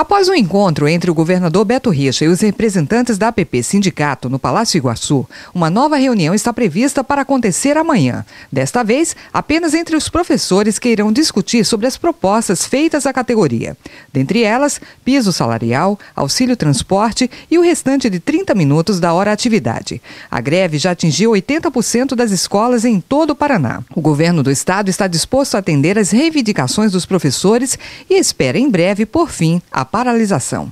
Após o um encontro entre o governador Beto Richa e os representantes da APP Sindicato no Palácio Iguaçu, uma nova reunião está prevista para acontecer amanhã. Desta vez, apenas entre os professores que irão discutir sobre as propostas feitas à categoria. Dentre elas, piso salarial, auxílio transporte e o restante de 30 minutos da hora atividade. A greve já atingiu 80% das escolas em todo o Paraná. O governo do estado está disposto a atender às reivindicações dos professores e espera em breve, por fim, a paralisação.